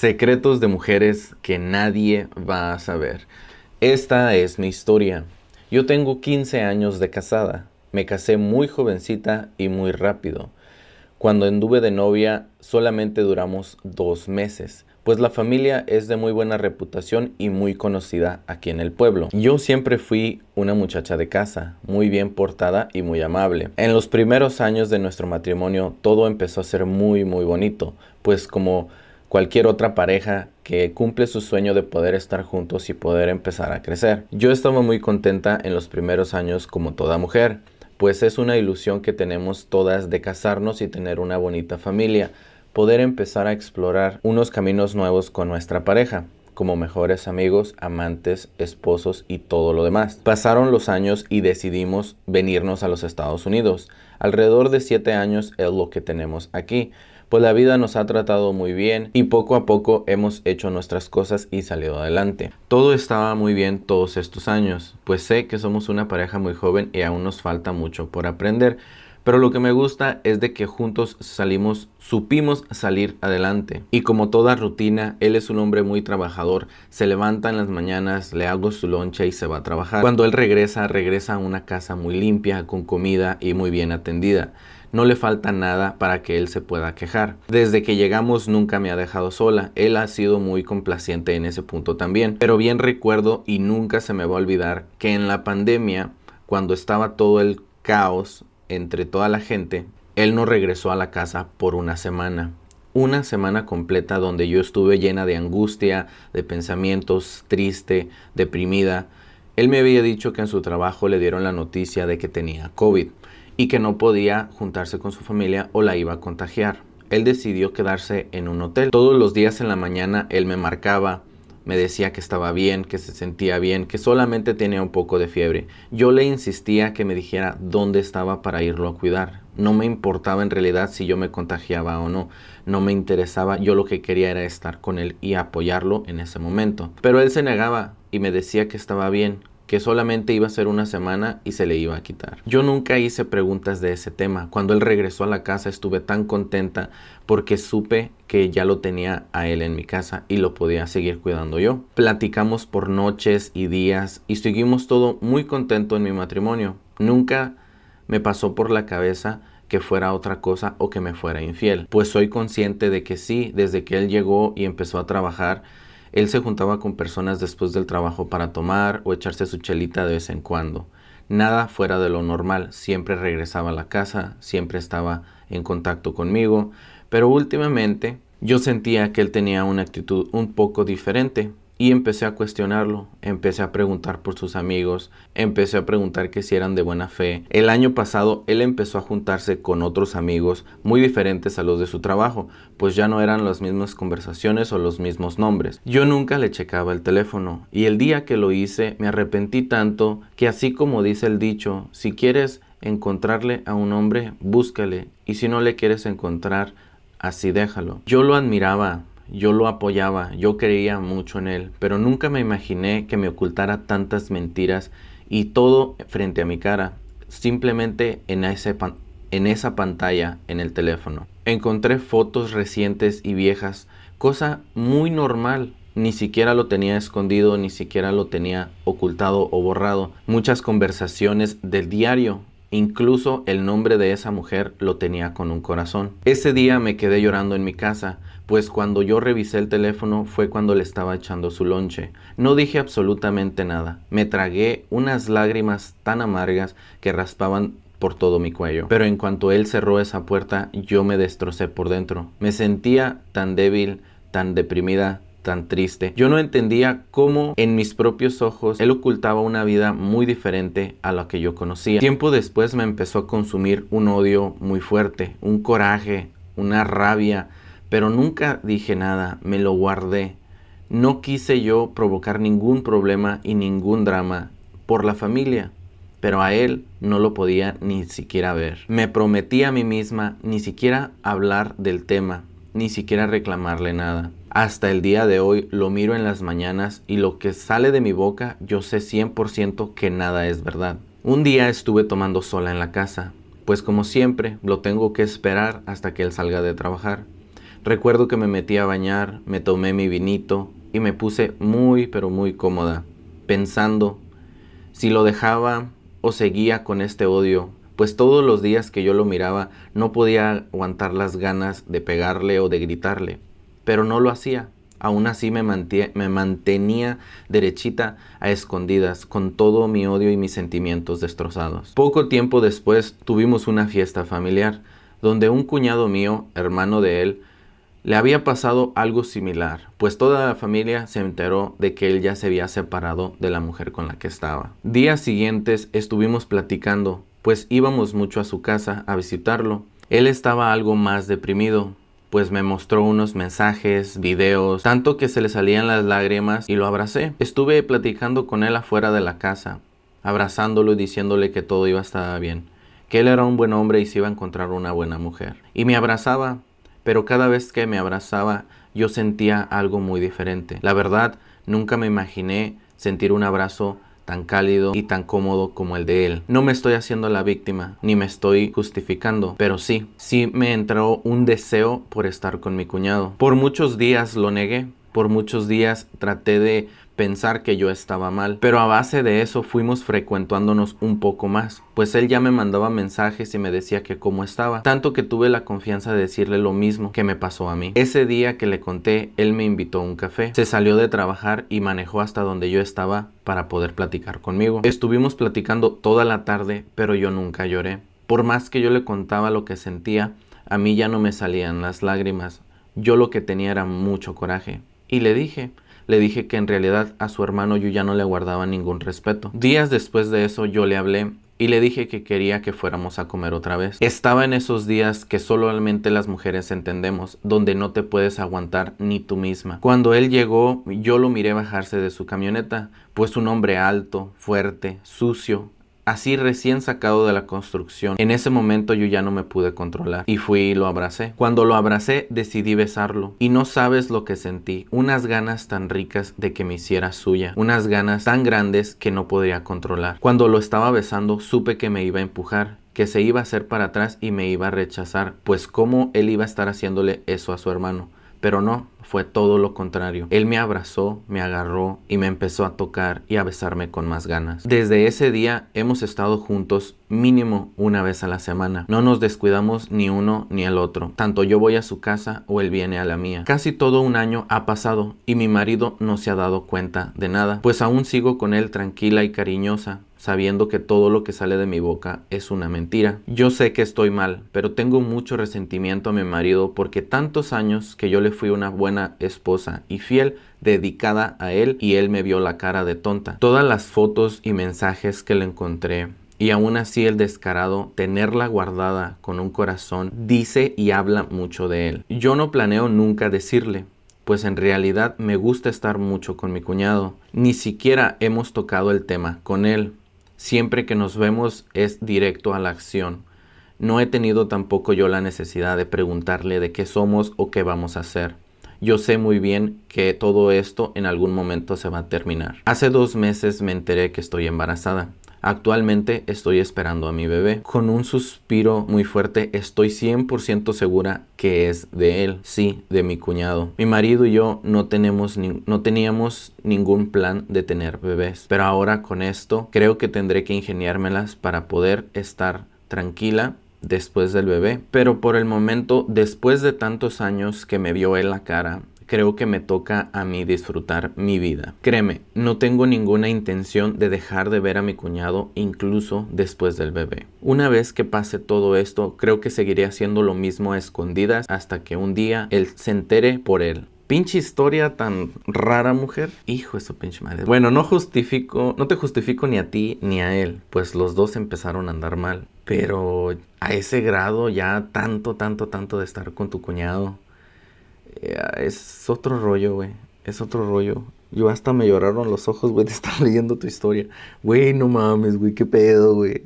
Secretos de mujeres que nadie va a saber. Esta es mi historia. Yo tengo 15 años de casada. Me casé muy jovencita y muy rápido. Cuando anduve de novia solamente duramos dos meses, pues la familia es de muy buena reputación y muy conocida aquí en el pueblo. Yo siempre fui una muchacha de casa, muy bien portada y muy amable. En los primeros años de nuestro matrimonio todo empezó a ser muy muy bonito, pues como cualquier otra pareja que cumple su sueño de poder estar juntos y poder empezar a crecer. Yo estaba muy contenta en los primeros años como toda mujer, pues es una ilusión que tenemos todas de casarnos y tener una bonita familia, poder empezar a explorar unos caminos nuevos con nuestra pareja como mejores amigos, amantes, esposos y todo lo demás. Pasaron los años y decidimos venirnos a los Estados Unidos. Alrededor de 7 años es lo que tenemos aquí pues la vida nos ha tratado muy bien y poco a poco hemos hecho nuestras cosas y salido adelante. Todo estaba muy bien todos estos años, pues sé que somos una pareja muy joven y aún nos falta mucho por aprender. Pero lo que me gusta es de que juntos salimos, supimos salir adelante. Y como toda rutina, él es un hombre muy trabajador. Se levanta en las mañanas, le hago su loncha y se va a trabajar. Cuando él regresa, regresa a una casa muy limpia, con comida y muy bien atendida no le falta nada para que él se pueda quejar. Desde que llegamos nunca me ha dejado sola, él ha sido muy complaciente en ese punto también, pero bien recuerdo y nunca se me va a olvidar que en la pandemia, cuando estaba todo el caos entre toda la gente, él no regresó a la casa por una semana una semana completa donde yo estuve llena de angustia, de pensamientos, triste, deprimida. Él me había dicho que en su trabajo le dieron la noticia de que tenía COVID y que no podía juntarse con su familia o la iba a contagiar. Él decidió quedarse en un hotel. Todos los días en la mañana él me marcaba, me decía que estaba bien, que se sentía bien, que solamente tenía un poco de fiebre. Yo le insistía que me dijera dónde estaba para irlo a cuidar. No me importaba en realidad si yo me contagiaba o no, no me interesaba, yo lo que quería era estar con él y apoyarlo en ese momento. Pero él se negaba y me decía que estaba bien, que solamente iba a ser una semana y se le iba a quitar. Yo nunca hice preguntas de ese tema. Cuando él regresó a la casa estuve tan contenta porque supe que ya lo tenía a él en mi casa y lo podía seguir cuidando yo. Platicamos por noches y días y seguimos todo muy contento en mi matrimonio. Nunca me pasó por la cabeza que fuera otra cosa o que me fuera infiel. Pues soy consciente de que sí, desde que él llegó y empezó a trabajar, él se juntaba con personas después del trabajo para tomar o echarse su chelita de vez en cuando. Nada fuera de lo normal, siempre regresaba a la casa, siempre estaba en contacto conmigo, pero últimamente yo sentía que él tenía una actitud un poco diferente, y empecé a cuestionarlo, empecé a preguntar por sus amigos, empecé a preguntar que si eran de buena fe. El año pasado él empezó a juntarse con otros amigos muy diferentes a los de su trabajo, pues ya no eran las mismas conversaciones o los mismos nombres. Yo nunca le checaba el teléfono y el día que lo hice me arrepentí tanto que así como dice el dicho, si quieres encontrarle a un hombre, búscale y si no le quieres encontrar, así déjalo. Yo lo admiraba, yo lo apoyaba, yo creía mucho en él, pero nunca me imaginé que me ocultara tantas mentiras y todo frente a mi cara, simplemente en, en esa pantalla en el teléfono. Encontré fotos recientes y viejas, cosa muy normal ni siquiera lo tenía escondido, ni siquiera lo tenía ocultado o borrado. Muchas conversaciones del diario Incluso el nombre de esa mujer lo tenía con un corazón. Ese día me quedé llorando en mi casa, pues cuando yo revisé el teléfono fue cuando le estaba echando su lonche. No dije absolutamente nada. Me tragué unas lágrimas tan amargas que raspaban por todo mi cuello. Pero en cuanto él cerró esa puerta, yo me destrocé por dentro. Me sentía tan débil, tan deprimida, tan triste. Yo no entendía cómo en mis propios ojos él ocultaba una vida muy diferente a la que yo conocía. Tiempo después me empezó a consumir un odio muy fuerte, un coraje, una rabia, pero nunca dije nada, me lo guardé. No quise yo provocar ningún problema y ningún drama por la familia, pero a él no lo podía ni siquiera ver. Me prometí a mí misma ni siquiera hablar del tema, ni siquiera reclamarle nada hasta el día de hoy lo miro en las mañanas y lo que sale de mi boca yo sé 100% que nada es verdad. Un día estuve tomando sola en la casa, pues como siempre lo tengo que esperar hasta que él salga de trabajar. Recuerdo que me metí a bañar, me tomé mi vinito y me puse muy pero muy cómoda, pensando si lo dejaba o seguía con este odio, pues todos los días que yo lo miraba no podía aguantar las ganas de pegarle o de gritarle pero no lo hacía. Aún así me, me mantenía derechita a escondidas, con todo mi odio y mis sentimientos destrozados. Poco tiempo después tuvimos una fiesta familiar, donde un cuñado mío, hermano de él, le había pasado algo similar, pues toda la familia se enteró de que él ya se había separado de la mujer con la que estaba. Días siguientes estuvimos platicando, pues íbamos mucho a su casa a visitarlo. Él estaba algo más deprimido, pues me mostró unos mensajes, videos, tanto que se le salían las lágrimas y lo abracé. Estuve platicando con él afuera de la casa, abrazándolo y diciéndole que todo iba a estar bien, que él era un buen hombre y se iba a encontrar una buena mujer. Y me abrazaba, pero cada vez que me abrazaba yo sentía algo muy diferente. La verdad, nunca me imaginé sentir un abrazo tan cálido y tan cómodo como el de él. No me estoy haciendo la víctima, ni me estoy justificando, pero sí, sí me entró un deseo por estar con mi cuñado. Por muchos días lo negué, por muchos días traté de pensar que yo estaba mal. Pero a base de eso fuimos frecuentándonos un poco más, pues él ya me mandaba mensajes y me decía que cómo estaba, tanto que tuve la confianza de decirle lo mismo que me pasó a mí. Ese día que le conté, él me invitó a un café, se salió de trabajar y manejó hasta donde yo estaba para poder platicar conmigo. Estuvimos platicando toda la tarde, pero yo nunca lloré. Por más que yo le contaba lo que sentía, a mí ya no me salían las lágrimas. Yo lo que tenía era mucho coraje. Y le dije, le dije que en realidad a su hermano yo ya no le guardaba ningún respeto. Días después de eso yo le hablé y le dije que quería que fuéramos a comer otra vez. Estaba en esos días que solamente las mujeres entendemos, donde no te puedes aguantar ni tú misma. Cuando él llegó, yo lo miré bajarse de su camioneta, pues un hombre alto, fuerte, sucio, así recién sacado de la construcción. En ese momento yo ya no me pude controlar y fui y lo abracé. Cuando lo abracé decidí besarlo y no sabes lo que sentí, unas ganas tan ricas de que me hiciera suya, unas ganas tan grandes que no podría controlar. Cuando lo estaba besando supe que me iba a empujar, que se iba a hacer para atrás y me iba a rechazar, pues cómo él iba a estar haciéndole eso a su hermano. Pero no, fue todo lo contrario. Él me abrazó, me agarró y me empezó a tocar y a besarme con más ganas. Desde ese día hemos estado juntos mínimo una vez a la semana. No nos descuidamos ni uno ni el otro. Tanto yo voy a su casa o él viene a la mía. Casi todo un año ha pasado y mi marido no se ha dado cuenta de nada, pues aún sigo con él tranquila y cariñosa, sabiendo que todo lo que sale de mi boca es una mentira. Yo sé que estoy mal, pero tengo mucho resentimiento a mi marido porque tantos años que yo le fui una buena esposa y fiel, dedicada a él y él me vio la cara de tonta. Todas las fotos y mensajes que le encontré y aún así el descarado, tenerla guardada con un corazón, dice y habla mucho de él. Yo no planeo nunca decirle, pues en realidad me gusta estar mucho con mi cuñado. Ni siquiera hemos tocado el tema con él, siempre que nos vemos es directo a la acción. No he tenido tampoco yo la necesidad de preguntarle de qué somos o qué vamos a hacer. Yo sé muy bien que todo esto en algún momento se va a terminar. Hace dos meses me enteré que estoy embarazada. Actualmente estoy esperando a mi bebé. Con un suspiro muy fuerte estoy 100% segura que es de él, sí, de mi cuñado. Mi marido y yo no, tenemos ni no teníamos ningún plan de tener bebés, pero ahora con esto creo que tendré que ingeniármelas para poder estar tranquila después del bebé, pero por el momento, después de tantos años que me vio en la cara, creo que me toca a mí disfrutar mi vida. Créeme, no tengo ninguna intención de dejar de ver a mi cuñado incluso después del bebé. Una vez que pase todo esto, creo que seguiré haciendo lo mismo a escondidas hasta que un día él se entere por él. Pinche historia tan rara, mujer. Hijo de pinche madre. Bueno, no justifico, no te justifico ni a ti ni a él, pues los dos empezaron a andar mal. Pero a ese grado ya tanto, tanto, tanto de estar con tu cuñado eh, es otro rollo, güey. Es otro rollo. Yo hasta me lloraron los ojos, güey, de estar leyendo tu historia. Güey, no mames, güey, qué pedo, güey.